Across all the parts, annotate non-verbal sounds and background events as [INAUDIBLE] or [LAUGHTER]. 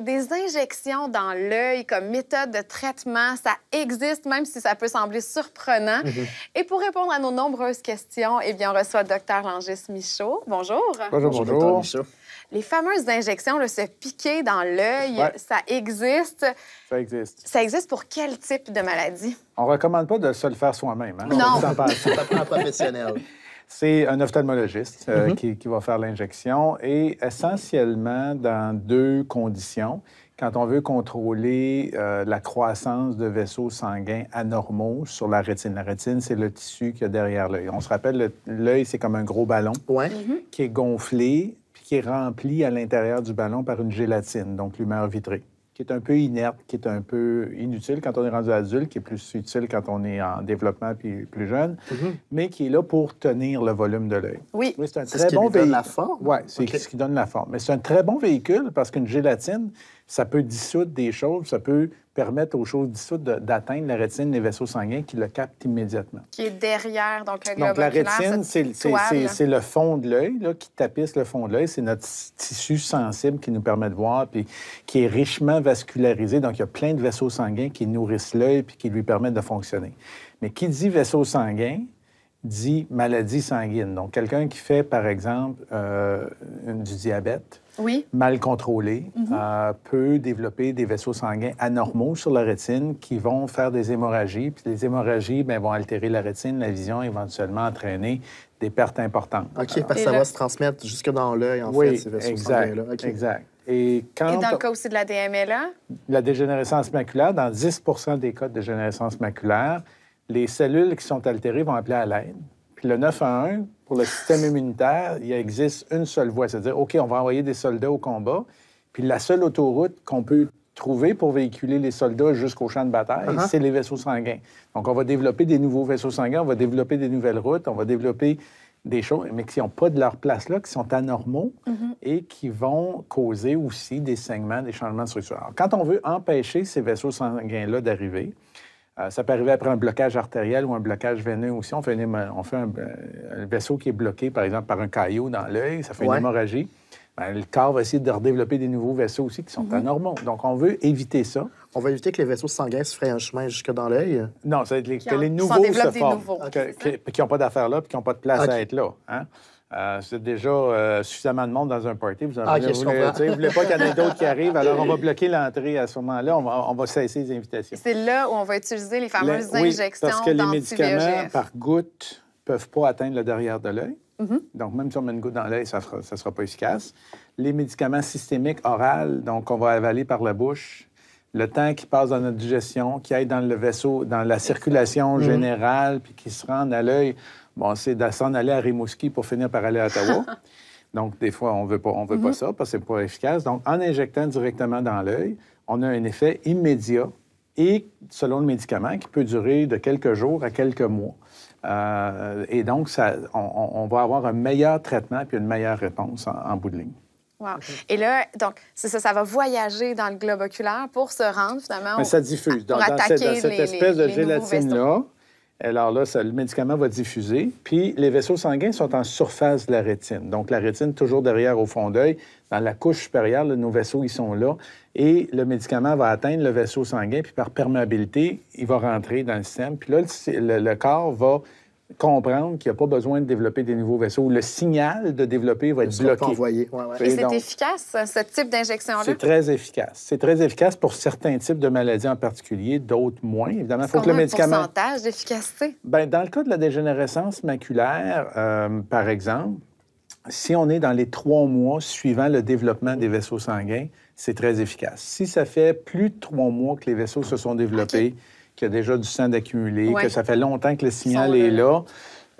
des injections dans l'œil comme méthode de traitement, ça existe, même si ça peut sembler surprenant. Mhm. Et pour répondre à nos nombreuses questions, eh bien, on reçoit Dr. Langis Michaud. Bonjour. Bonjour, bonjour. Les fameuses injections, le se piquer dans l'œil, ça existe. Ça existe. Ça existe pour quel type de maladie? On recommande pas de se le faire soi-même. Hein? Non. On pas [LAUGHS] un professionnel. C'est un ophtalmologiste euh, mm-hmm. qui, va faire l'injection et essentiellement dans deux conditions quand on veut contrôler euh, la croissance de vaisseaux sanguins anormaux sur la rétine. La rétine, c'est le tissu qui est derrière l'œil. On se rappelle, l'œil, c'est comme un gros ballon mm-hmm. qui est gonflé, puis qui est rempli à l'intérieur du ballon par une gélatine, donc l'humeur vitrée qui est un peu inerte, qui est un peu inutile quand on est rendu adulte, qui est plus utile quand on est en développement puis plus jeune, mhm. mais qui est là pour tenir le volume de l'œil. Oui, c'est un très ce qui Donne la forme. Oui, c'est ce qui donne la forme. Mais c'est un très bon véhicule parce qu'une gélatine, ça peut dissoudre des choses, ça peut permettre aux choses dissoutes d'atteindre la rétine les vaisseaux sanguins qui le captent immédiatement. Qui est derrière, donc le Donc, la rétine, c'est le fond de l'œil, qui tapisse le fond de l'œil. C'est notre tissu sensible qui nous permet de voir, puis qui est richement vascularisé. Donc, il y a plein de vaisseaux sanguins qui nourrissent l'œil puis qui lui permettent de fonctionner. Mais qui dit vaisseau sanguin, dit maladie sanguine. Donc, quelqu'un qui fait, par exemple, euh, du diabète oui. mal contrôlé mhm. euh, peut développer des vaisseaux sanguins anormaux sur la rétine qui vont faire des hémorragies. Puis les hémorragies ben, vont altérer la rétine, la vision, éventuellement entraîner des pertes importantes. OK, parce que ça va se transmettre jusque dans l'œil, en fait, ces vaisseaux sanguins-là. Exact. Et, dans le cas aussi de la DMLA? La dégénérescence maculaire, dans 10 des cas de dégénérescence maculaire, les cellules qui sont altérées vont appeler à l'aide. Puis le 9 1 pour le système immunitaire, il existe une seule voie, c'est-à-dire, OK, on va envoyer des soldats au combat, puis la seule autoroute qu'on peut trouver pour véhiculer les soldats jusqu'au champ de bataille, uh-huh. c'est les vaisseaux sanguins. Donc, on va développer des nouveaux vaisseaux sanguins, on va développer des nouvelles routes, on va développer des choses, mais qui n'ont pas de leur place là, qui sont anormaux mm-hmm. et qui vont causer aussi des saignements, des changements de quand on veut empêcher ces vaisseaux sanguins-là d'arriver, euh, ça peut arriver après un blocage artériel ou un blocage veineux aussi. On fait, on fait euh, un, vaisseau qui est bloqué, par exemple, par un caillot dans l'œil, ça fait une hémorragie. Ben, le corps va essayer de redévelopper des nouveaux vaisseaux aussi qui sont mhm. anormaux. Donc, on veut éviter ça. On va éviter que les vaisseaux sanguins se feraient un chemin jusque dans l'œil? Non, ça va être les, que les nouveaux se qui n'ont pas d'affaires là puis qui n'ont pas de place à être là. Hein c'est euh, déjà euh, suffisamment de monde dans un party. Vous ne ah, voulez, pas qu'il y en ait d'autres qui arrivent, [LAUGHS] alors on va bloquer l'entrée à ce moment-là. On va, cesser les invitations. C'est là où on va utiliser les fameuses injections. Oui, parce que les médicaments par goutte peuvent pas atteindre le derrière de l'œil. Mm-hmm. Donc, même si on met une goutte dans l'œil, ça ne sera, pas efficace. Les médicaments systémiques oraux, donc on va avaler par la bouche, le temps qui passe dans notre digestion, qui aille dans le vaisseau, dans la circulation mm-hmm. générale, puis qui se rende à l'œil, bon, c'est de s'en aller à Rimouski pour finir par aller à Ottawa. [LAUGHS] Donc, des fois, on ne veut, pas, on veut pas mhm. ça parce que ce n'est pas efficace. Donc, en injectant directement dans l'œil, on a un effet immédiat et, selon le médicament, qui peut durer de quelques jours à quelques mois. Euh, et donc, on, va avoir un meilleur traitement puis une meilleure réponse en, bout de ligne. Wow. Et là, donc, c'est ça, ça va voyager dans le globe oculaire pour se rendre finalement. Mais ça diffuse. Dans, cette, espèce de gélatine-là, alors là, le médicament va diffuser, puis les vaisseaux sanguins sont en surface de la rétine. Donc la rétine toujours derrière au fond d'œil, dans la couche supérieure, nos vaisseaux ils sont là, et le médicament va atteindre le vaisseau sanguin, puis par perméabilité, il va rentrer dans le système, puis là le corps va comprendre qu'il n'y a pas besoin de développer des nouveaux vaisseaux. Le signal de développer va être bloqué. Envoyé. c'est efficace, hein, ce type d'injection-là? C'est très efficace. C'est très efficace pour certains types de maladies en particulier, d'autres moins. Évidemment, faut que le médicament... un pourcentage d'efficacité? Ben, dans le cas de la dégénérescence maculaire, euh, par exemple, si on est dans les trois mois suivant le développement des vaisseaux sanguins, c'est très efficace. Si ça fait plus de trois mois que les vaisseaux se sont développés qu'il y a déjà du sang d'accumulé, que ça fait longtemps que le signal est là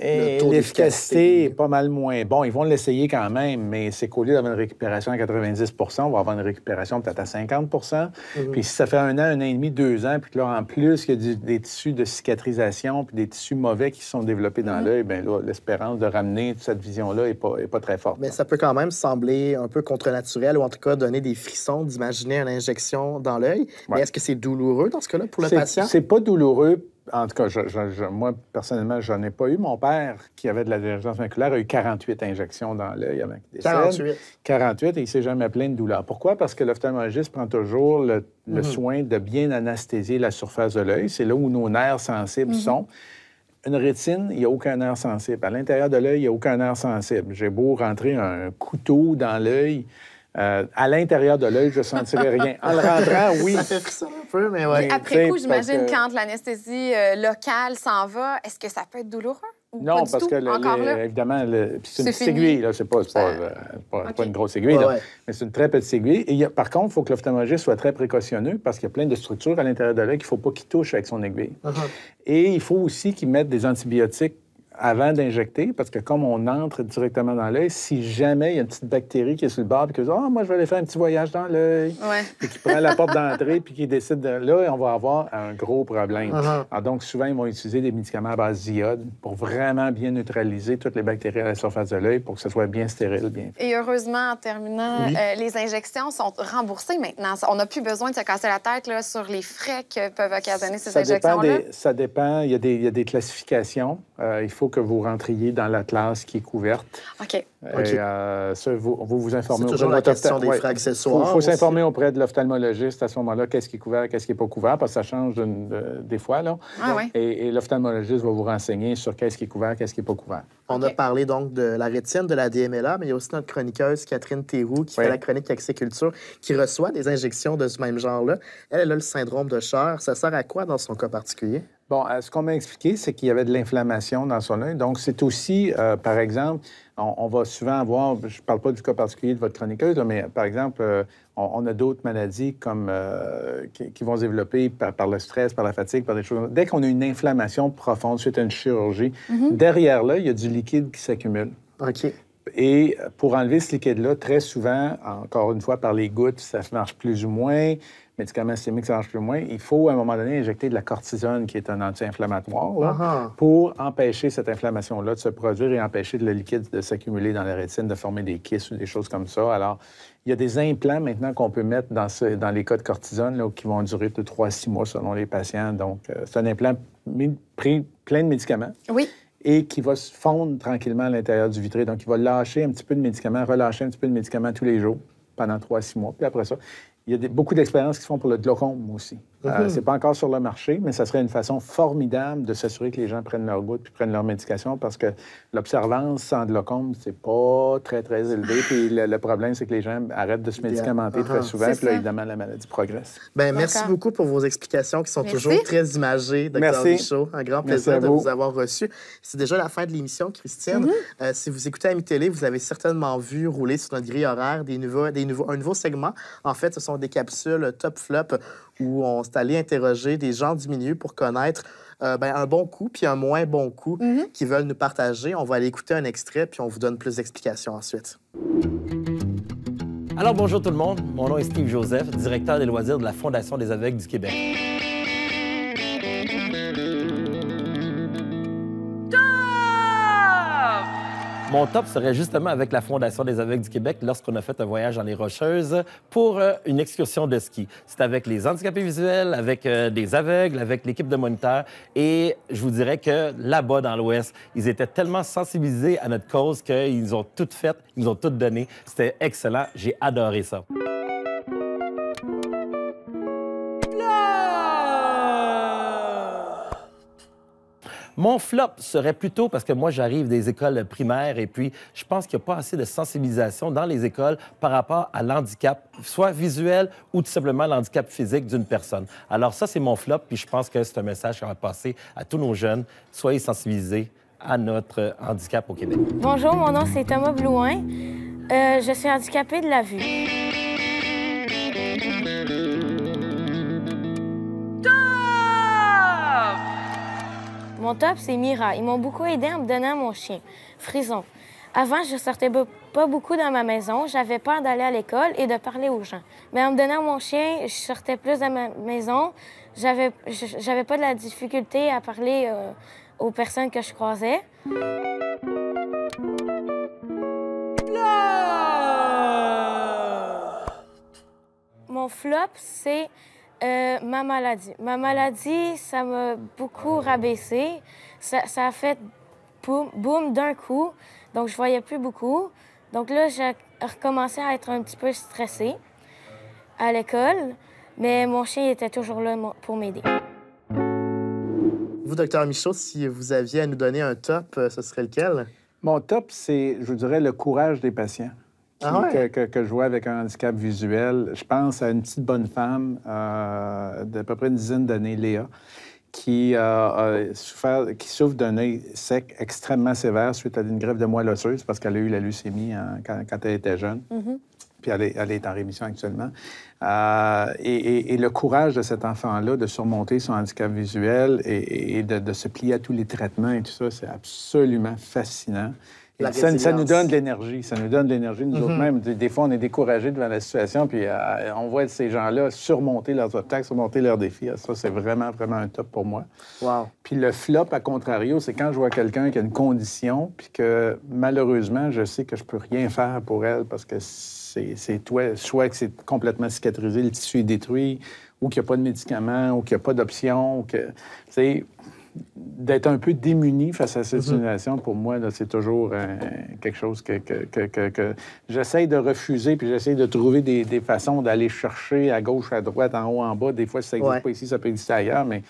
l'efficacité est pas mal moins. Bon, ils vont l'essayer quand même, mais c'est qu'au lieu d'avoir une récupération à 90 on va avoir une récupération peut-être à 50 mm-hmm. Puis si ça fait un an, un an et demi, deux ans, puis que là, en plus, il y a des tissus de cicatrisation, puis des tissus mauvais qui sont développés dans mm-hmm. l'œil, bien là, l'espérance de ramener toute cette vision-là n'est pas, est pas très forte. Mais ça peut quand même sembler un peu contre-naturel, ou en tout cas donner des frissons d'imaginer une injection dans l'œil. Mais est-ce que c'est douloureux dans ce cas-là pour le patient? C'est pas douloureux en tout cas, moi, personnellement, je n'en ai pas eu. Mon père, qui avait de la dérégence maculaire, a eu 48 injections dans l'œil avec des décède. 48. 48, et il ne s'est jamais plein de douleur. Pourquoi? Parce que l'ophtalmologiste prend toujours le, mm-hmm. soin de bien anesthésier la surface de l'œil. C'est là où nos nerfs sensibles mm-hmm. sont. Une rétine, il n'y a aucun nerf sensible. À l'intérieur de l'œil, il n'y a aucun nerf sensible. J'ai beau rentrer un couteau dans l'œil, euh, à l'intérieur de l'œil, je ne sentirais rien. En le rentrant, [LAUGHS] oui. Ça fait ça un peu, mais ouais. Après coup, j'imagine quand l'anesthésie euh, locale s'en va, est-ce que ça peut être douloureux? Ou non, parce tout? que évidemment, c'est une petite aiguille, là, c'est pas, pas, euh, pas, pas, une grosse aiguille, mais c'est une très petite aiguille. par contre, il faut que l'ophtalmologiste soit très précautionneux parce qu'il y a plein de structures à l'intérieur de l'œil qu'il ne faut pas qu'il touche avec son aiguille. Uh-huh. Et il faut aussi qu'il mette des antibiotiques avant d'injecter, parce que comme on entre directement dans l'œil, si jamais il y a une petite bactérie qui est sur le bord et qui dit Ah, moi, je vais aller faire un petit voyage dans l'œil, puis qui prend la porte d'entrée puis qui décide de. Là, on va avoir un gros problème. Uh-huh. donc, souvent, ils vont utiliser des médicaments à base d'iode pour vraiment bien neutraliser toutes les bactéries à la surface de l'œil pour que ce soit bien stérile, bien fait. Et heureusement, en terminant, euh, les injections sont remboursées maintenant. On n'a plus besoin de se casser la tête là, sur les frais que peuvent occasionner ces injections-là. Ça dépend. Il y, a des classifications. Euh, il faut que vous rentriez dans la classe qui est couverte. OK. Et, euh, ça, vous, vous, vous informez auprès toujours la question des frais accessoires. Il faut, s'informer auprès de l'ophtalmologiste à ce moment-là, qu'est-ce qui est couvert, qu'est-ce qui n'est pas couvert, parce que ça change des fois. Là. Ah, ouais. Et, l'ophtalmologiste va vous renseigner sur qu'est-ce qui est couvert, qu'est-ce qui n'est pas couvert. On a parlé donc de la rétine, de la DMLA, mais il y a aussi notre chroniqueuse Catherine Théroux qui fait la chronique Culture, qui reçoit des injections de ce même genre-là. Elle, a le syndrome de Cher. Ça sert à quoi dans son cas particulier? Bon, euh, ce qu'on m'a expliqué, c'est qu'il y avait de l'inflammation dans son œil. Donc, c'est aussi, euh, par exemple, on, va souvent avoir, je ne parle pas du cas particulier de votre chroniqueuse, mais euh, par exemple, on, a d'autres maladies comme, qui, vont se développer par, le stress, par la fatigue, par des choses. Dès qu'on a une inflammation profonde suite à une chirurgie, mm-hmm. derrière là, il y a du liquide qui s'accumule. OK. Et pour enlever ce liquide-là, très souvent, encore une fois, par les gouttes, ça [LAUGHS] marche plus ou moins, médicaments systémiques, ça marche plus ou moins, il faut à un moment donné injecter de la cortisone, qui est un anti-inflammatoire, ah ah. pour empêcher cette inflammation-là de se produire et empêcher le liquide de s'accumuler dans la rétine, de former des kisses ou des choses comme ça. Alors, il y a des implants maintenant qu'on peut mettre dans, les cas de cortisone qui vont durer de 3 à 6 mois selon les patients. Donc, euh, c'est un implant pris plein de médicaments. Oui et qui va se fondre tranquillement à l'intérieur du vitré. Donc, il va lâcher un petit peu de médicaments, relâcher un petit peu de médicaments tous les jours pendant 3 six mois. Puis après ça, il y a beaucoup d'expériences qui se font pour le glaucome aussi. Euh, mm-hmm. c'est pas encore sur le marché, mais ça serait une façon formidable de s'assurer que les gens prennent leur goutte puis prennent leur médication parce que l'observance sans glaucome, c'est pas très, très élevé. puis le, problème, c'est que les gens arrêtent de se médicamenter très uh-huh. souvent. Puis là, évidemment, la maladie progresse. Bien, merci beaucoup pour vos explications qui sont toujours très imagées, Dr. Merci. Un grand plaisir de vous avoir reçu. C'est déjà la fin de l'émission, Christine. Mm-hmm. Euh, si vous écoutez à télé vous avez certainement vu rouler sur notre grille horaire des nouveaux, des nouveaux, un nouveau segment. En fait, ce sont des capsules top-flop où on se aller interroger des gens du milieu pour connaître euh, ben, un bon coup puis un moins bon coup mm-hmm. qui veulent nous partager. On va aller écouter un extrait puis on vous donne plus d'explications ensuite. Alors bonjour tout le monde, mon nom est Steve Joseph, directeur des loisirs de la Fondation des aveugles du Québec. Mon top serait justement avec la Fondation des aveugles du Québec lorsqu'on a fait un voyage dans les Rocheuses pour euh, une excursion de ski. C'est avec les handicapés visuels, avec euh, des aveugles, avec l'équipe de moniteurs. Et je vous dirais que là-bas, dans l'Ouest, ils étaient tellement sensibilisés à notre cause qu'ils nous ont tout fait, ils nous ont tout donné. C'était excellent. J'ai adoré ça. Mon flop serait plutôt parce que moi, j'arrive des écoles primaires et puis je pense qu'il n'y a pas assez de sensibilisation dans les écoles par rapport à l'handicap, soit visuel ou tout simplement l'handicap physique d'une personne. Alors ça, c'est mon flop, puis je pense que c'est un message qu'on va passer à tous nos jeunes. Soyez sensibilisés à notre handicap au Québec. Bonjour, mon nom c'est Thomas Blouin. Euh, je suis handicapé de la vue. Mon top, c'est Mira. Ils m'ont beaucoup aidé en me donnant mon chien, Frison. Avant, je sortais pas beaucoup dans ma maison. J'avais peur d'aller à l'école et de parler aux gens. Mais en me donnant mon chien, je sortais plus de ma maison. J'avais, j'avais pas de la difficulté à parler euh, aux personnes que je croisais. Mon flop, c'est euh, ma maladie. Ma maladie, ça m'a beaucoup rabaissé. Ça, a fait boum, d'un coup. Donc, je voyais plus beaucoup. Donc là, j'ai recommencé à être un petit peu stressée à l'école. Mais mon chien était toujours là pour m'aider. Vous, docteur Michaud, si vous aviez à nous donner un top, euh, ce serait lequel? Mon top, c'est, je dirais, le courage des patients. Ah que, je vois avec un handicap visuel. Je pense à une petite bonne femme euh, d'à peu près une dizaine d'années, Léa, qui, euh, qui souffre d'un œil sec extrêmement sévère suite à une greffe de moelle osseuse parce qu'elle a eu la leucémie hein, quand, elle était jeune. Mm-hmm. puis elle est, en rémission actuellement. Euh, et, le courage de cet enfant-là de surmonter son handicap visuel et, de, se plier à tous les traitements et tout ça, c'est absolument fascinant ça, nous donne de l'énergie. Ça nous donne l'énergie, nous autres mhm. mêmes. Des, fois, on est découragé devant la situation, puis euh, on voit ces gens-là surmonter leurs obstacles, surmonter leurs défis. Ah, ça, c'est vraiment, vraiment un top pour moi. Puis le flop, à contrario, c'est quand je vois quelqu'un qui a une condition, puis que malheureusement, je sais que je peux rien faire pour elle parce que c'est soit que c'est complètement cicatrisé, le tissu est détruit, ou qu'il n'y a pas de médicaments, ou qu'il n'y a pas d'options... que. Tu d'être un peu démuni face à cette mhm. situation, pour moi, c'est toujours euh, quelque chose que, j'essaie de refuser, puis j'essaie de trouver des, façons d'aller chercher à gauche, à droite, en haut, en bas. Des fois, ça n'existe pas ici, ça peut exister ailleurs, mais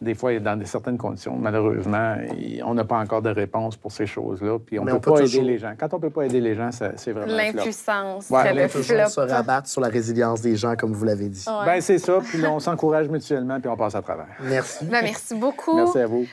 des fois, dans certaines conditions, malheureusement, on n'a pas encore de réponse pour ces choses-là. Puis on ne peut, pas aider les gens. Quand on ne peut pas aider les gens, c'est vraiment. L'impuissance. Ouais, L'impuissance se rabattre sur la résilience des gens, comme vous l'avez dit. Ben, c'est ça. Puis on s'encourage mutuellement, puis on passe à travers. Merci. Ben, merci beaucoup. Merci à vous.